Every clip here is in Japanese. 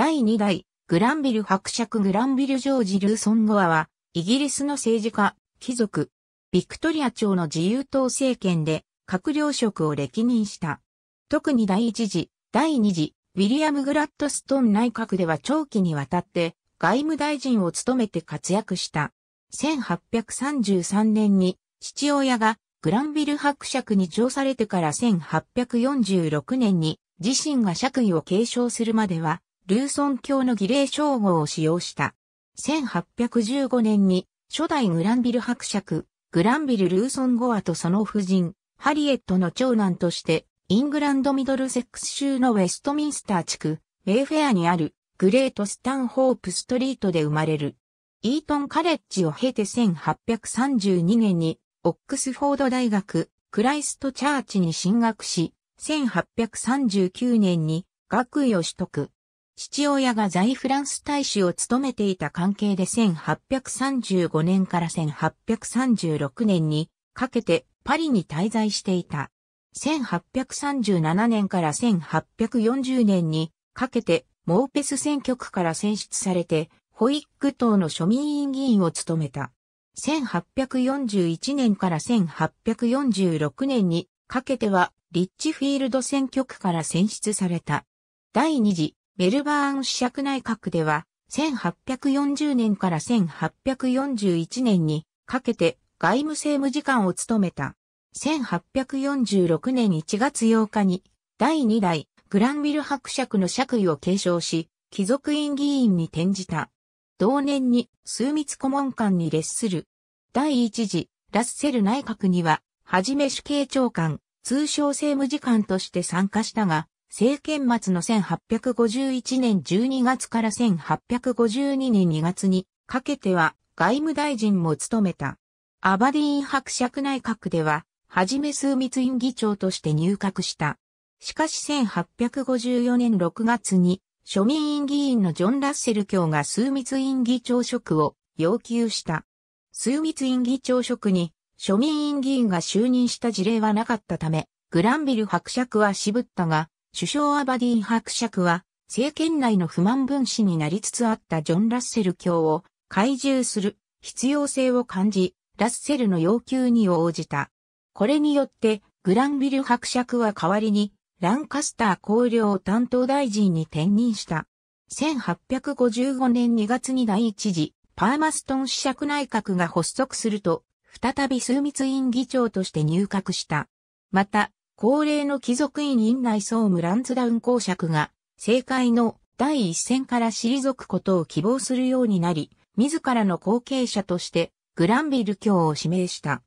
第2代、グランビル伯爵グランビルジョージ・ルーソンゴアは、イギリスの政治家、貴族、ビクトリア朝の自由党政権で、閣僚職を歴任した。特に第1次、第2次、ウィリアム・グラッドストン内閣では長期にわたって、外務大臣を務めて活躍した。1833年に、父親が、グランビル伯爵に上されてから1846年に、自身が爵位を継承するまでは、ルーソン教の儀礼称号を使用した。1815年に初代グランビル伯爵、グランビル・ルーソン・ゴアとその夫人、ハリエットの長男として、イングランド・ミドルセックス州のウェストミンスター地区、ウェイフェアにあるグレート・スタンホープ・ストリートで生まれる。イートン・カレッジを経て1832年に、オックスフォード大学、クライスト・チャーチに進学し、1839年に学位を取得。父親が在フランス大使を務めていた関係で1835年から1836年にかけてパリに滞在していた。1837年から1840年にかけてモーペス選挙区から選出されてホイッグ党の庶民委員議員を務めた。1841年から1846年にかけてはリッチフィールド選挙区から選出された。第二次メルバーン子爵内閣では、1840年から1841年にかけて外務政務次官を務めた。1846年1月8日に第2代グランビル伯爵の爵位を継承し、貴族院議員に転じた。同年に枢密顧問官に列する。第1次ラッセル内閣には、はじめ主計長官、通称政務次官として参加したが、政権末の1851年12月から1852年2月にかけては外務大臣も務めた。アバディーン伯爵内閣では、はじめ枢密院議長として入閣した。しかし1854年6月に、庶民院議員のジョン・ラッセル卿が枢密院議長職を要求した。枢密院議長職に庶民院議員が就任した事例はなかったため、グランビル伯爵は渋ったが、首相アバディン伯爵は、政権内の不満分子になりつつあったジョン・ラッセル卿を懐柔する必要性を感じ、ラッセルの要求に応じた。これによって、グランビル伯爵は代わりに、ランカスター公領担当大臣に転任した。1855年2月に第一次、パーマストン試爵内閣が発足すると、再び枢密院議長として入閣した。また、高齢の貴族院院内総務ランズダウン公爵が、政界の第一線から退くことを希望するようになり、自らの後継者としてグランビル卿を指名した。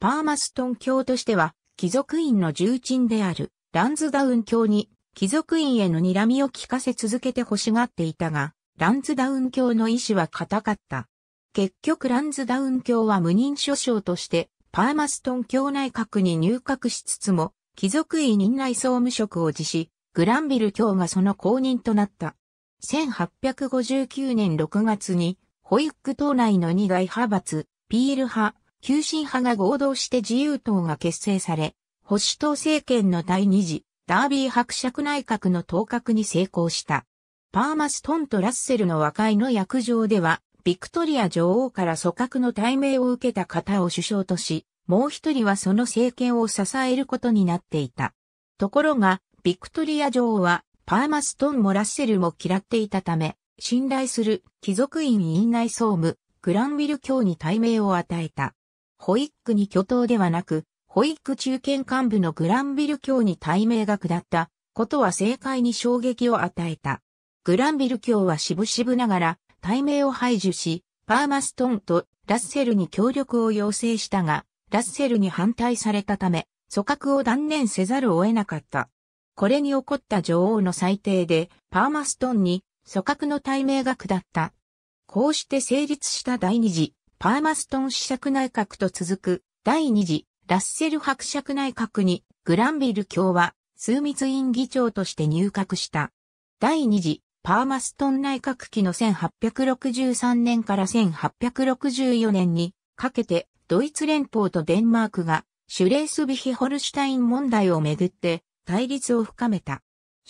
パーマストン卿としては、貴族院の重鎮であるランズダウン卿に貴族院への睨みを聞かせ続けて欲しがっていたが、ランズダウン卿の意志は固かった。結局ランズダウン卿は無任所将としてパーマストン卿内閣に入閣しつつも、貴族委任内総務職を辞し、グランビル卿がその公認となった。1859年6月に、ホイック党内の二大派閥、ピール派、急進派が合同して自由党が結成され、保守党政権の第二次、ダービー伯爵内閣の当格に成功した。パーマストンとラッセルの和解の役場では、ビクトリア女王から組閣の対名を受けた方を首相とし、もう一人はその政権を支えることになっていた。ところが、ビクトリア女王は、パーマストンもラッセルも嫌っていたため、信頼する貴族院院内総務、グランウィル卿に対名を与えた。ホイックに巨頭ではなく、ホイック中堅幹部のグランビル卿に対名が下ったことは政界に衝撃を与えた。グランビル卿は渋々ながら対名を排除し、パーマストンとラッセルに協力を要請したが、ラッセルに反対されたため、組閣を断念せざるを得なかった。これに起こった女王の裁定で、パーマストンに組閣の対命が下った。こうして成立した第二次、パーマストン試釈内閣と続く、第二次、ラッセル伯爵内閣に、グランビル卿は、枢密院議長として入閣した。第二次、パーマストン内閣期の1863年から1864年にかけてドイツ連邦とデンマークがシュレースビヒホルシュタイン問題をめぐって対立を深めた。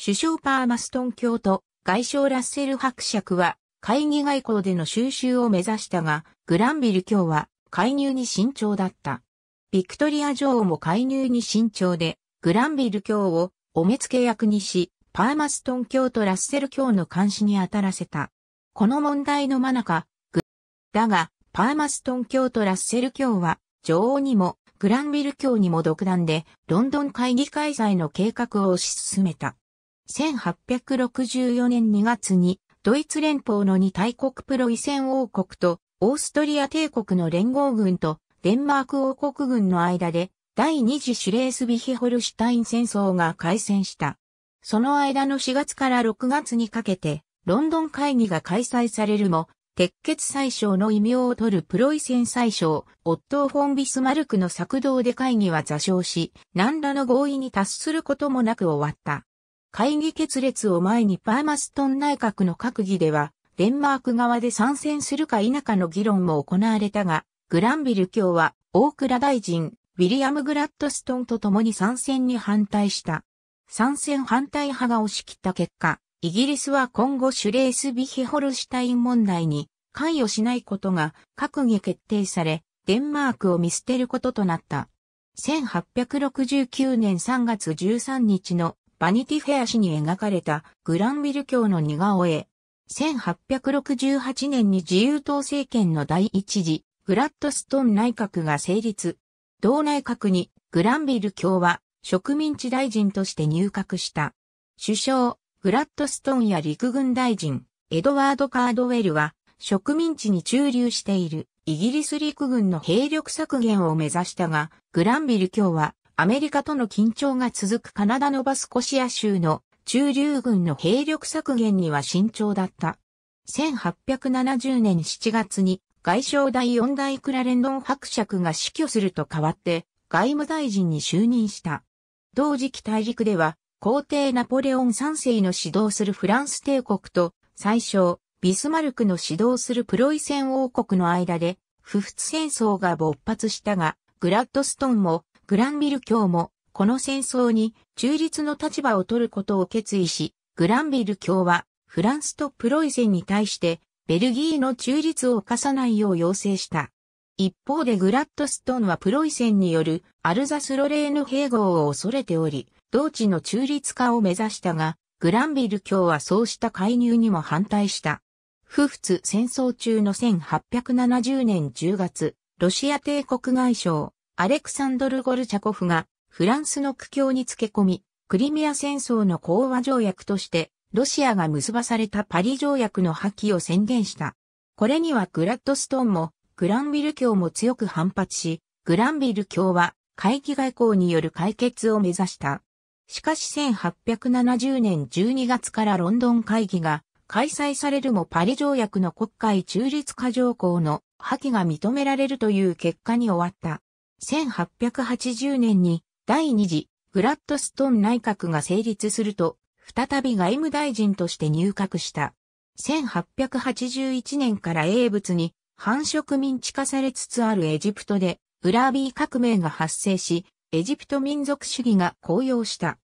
首相パーマストン卿と外相ラッセル伯爵は会議外交での収集を目指したが、グランビル卿は介入に慎重だった。ビクトリア女王も介入に慎重で、グランビル卿をお目付け役にし、パーマストン卿とラッセル卿の監視に当たらせた。この問題の真中、だが、パーマストン教とラッセル教は、女王にも、グランビル教にも独断で、ロンドン会議開催の計画を推し進めた。1864年2月に、ドイツ連邦の二大国プロイセン王国と、オーストリア帝国の連合軍と、デンマーク王国軍の間で、第二次シュレースビヒホルシュタイン戦争が開戦した。その間の4月から6月にかけて、ロンドン会議が開催されるも、鉄血宰相の異名を取るプロイセン宰相、オットー・フォン・ビスマルクの策動で会議は座礁し、何らの合意に達することもなく終わった。会議決裂を前にパーマストン内閣の閣議では、デンマーク側で参戦するか否かの議論も行われたが、グランビル卿は、大倉大臣、ウィリアム・グラッドストンと共に参戦に反対した。参戦反対派が押し切った結果、イギリスは今後シュレースビヒホルシュタイン問題に関与しないことが閣議決定され、デンマークを見捨てることとなった。1869年3月13日のバニティフェア誌に描かれたグランビル教の似顔絵。1868年に自由党政権の第一次グラッドストン内閣が成立。同内閣にグランビル教は植民地大臣として入閣した。首相、グラッドストーンや陸軍大臣、エドワード・カードウェルは、植民地に駐留しているイギリス陸軍の兵力削減を目指したが、グランビル卿はアメリカとの緊張が続くカナダのバスコシア州の駐留軍の兵力削減には慎重だった。1870年7月に外相第四代クラレンドン伯爵が死去すると代わって外務大臣に就任した。同時期大陸では皇帝ナポレオン三世の指導するフランス帝国と、最初、ビスマルクの指導するプロイセン王国の間で、不仏戦争が勃発したが、グラッドストンも、グランビル卿も、この戦争に中立の立場を取ることを決意し、グランビル卿は、フランスとプロイセンに対して、ベルギーの中立を犯さないよう要請した。一方でグラッドストンはプロイセンによるアルザスロレーヌ併合を恐れており、同地の中立化を目指したが、グランビル卿はそうした介入にも反対した。不仏戦争中の1870年10月、ロシア帝国外相、アレクサンドル・ゴルチャコフが、フランスの苦境につけ込み、クリミア戦争の講和条約として、ロシアが結ばされたパリ条約の破棄を宣言した。これにはグラッドストーンも、グランビル卿も強く反発し、グランビル卿は、会議外交による解決を目指した。しかし1870年12月からロンドン会議が開催されるもパリ条約の国会中立化条項の破棄が認められるという結果に終わった。1880年に第二次グラッドストン内閣が成立すると、再び外務大臣として入閣した。1881年から英仏に反植民地化されつつあるエジプトで、ウラービー革命が発生し、エジプト民族主義が高揚した。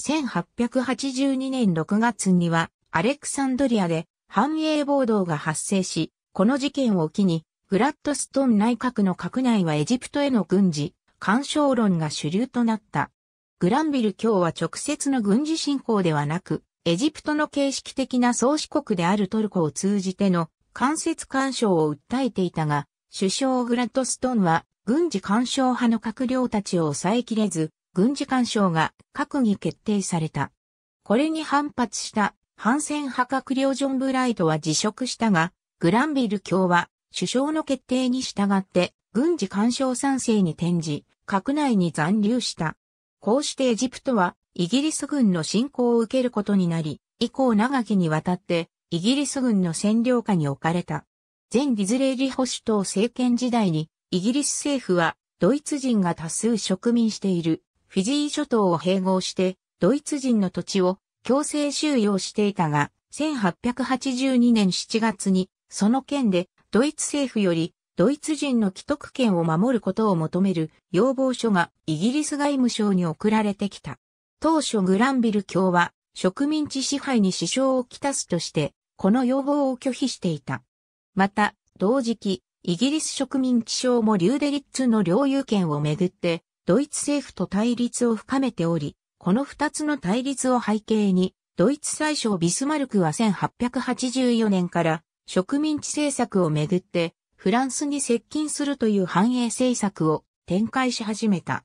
1882年6月には、アレクサンドリアで反英暴動が発生し、この事件を機に、グラッドストン内閣の閣内はエジプトへの軍事、干渉論が主流となった。グランビル卿は直接の軍事侵攻ではなく、エジプトの形式的な創始国であるトルコを通じての間接干渉を訴えていたが、首相グラッドストンは軍事干渉派の閣僚たちを抑えきれず、軍事干渉が閣議決定された。これに反発した反戦派閣僚ジョン・ブライトは辞職したが、グランビル卿は首相の決定に従って軍事干渉賛成に転じ、閣内に残留した。こうしてエジプトはイギリス軍の侵攻を受けることになり、以降長きにわたってイギリス軍の占領下に置かれた。前ディズレーリ保守党政権時代にイギリス政府は、ドイツ人が多数植民しているフィジー諸島を併合して、ドイツ人の土地を強制収容していたが、1882年7月に、その件で、ドイツ政府より、ドイツ人の既得権を守ることを求める要望書がイギリス外務省に送られてきた。当初グランビル卿は植民地支配に支障をきたすとして、この要望を拒否していた。また、同時期、イギリス植民地省もリューデリッツの領有権をめぐって、ドイツ政府と対立を深めており、この二つの対立を背景に、ドイツ最初ビスマルクは1884年から植民地政策をめぐって、フランスに接近するという繁栄政策を展開し始めた。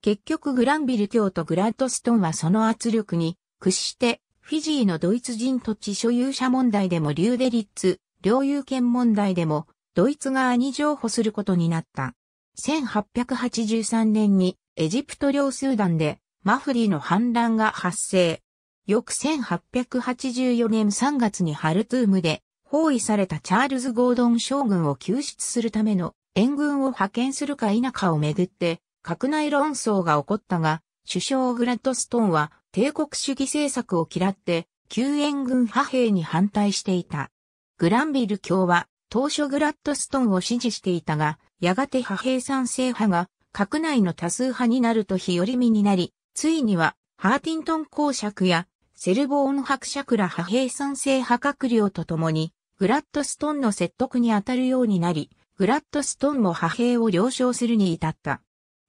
結局グランビル卿とグラッドストンはその圧力に屈してフィジーのドイツ人土地所有者問題でもリューデリッツ領有権問題でも、ドイツ側に譲歩することになった。1883年にエジプト領スーダンでマフリーの反乱が発生。翌1884年3月にハルトゥームで包囲されたチャールズ・ゴードン将軍を救出するための援軍を派遣するか否かをめぐって、閣内論争が起こったが、首相グラッドストーンは帝国主義政策を嫌って、救援軍派兵に反対していた。グランビル卿は当初グラッドストーンを支持していたが、やがて派兵賛成派が閣内の多数派になると日和見になり、ついにはハーティントン公爵やセルボーン伯爵ら派兵賛成派閣僚と共に、グラッドストーンの説得に当たるようになり、グラッドストーンも派兵を了承するに至った。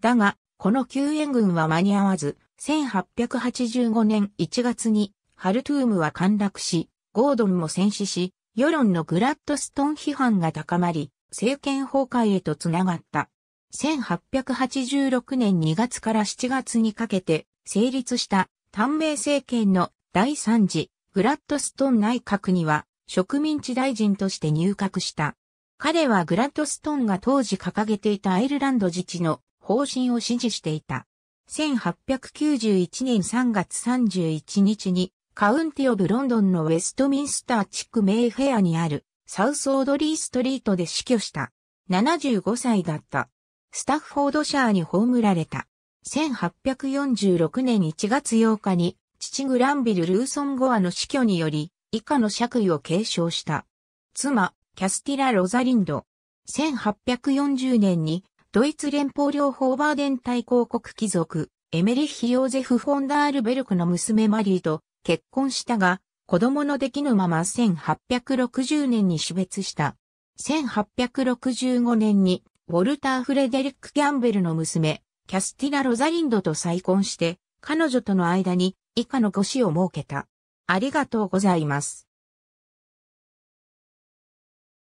だが、この救援軍は間に合わず、1885年1月にハルトゥームは陥落し、ゴードンも戦死し、世論のグラッドストン批判が高まり、政権崩壊へとつながった。1886年2月から7月にかけて成立した短命政権の第3次グラッドストン内閣には植民地大臣として入閣した。彼はグラッドストンが当時掲げていたアイルランド自治の方針を支持していた。1891年3月31日にカウンティオブロンドンのウェストミンスター地区メイフェアにあるサウスオードリーストリートで死去した。75歳だった。スタッフォードシャーに葬られた。1846年1月8日に父グランビル・ルーソン・ゴアの死去により以下の爵位を継承した。妻、キャスティラ・ロザリンド。1840年にドイツ連邦領ホーバーデン大公国貴族、エメリッヒ・ヨーゼフ・フォンダールベルクの娘マリーと結婚したが、子供のできぬまま1860年に死別した。1865年に、ウォルター・フレデリック・ギャンベルの娘、キャスティラ・ロザリンドと再婚して、彼女との間に以下の腰子を設けた。ありがとうございます。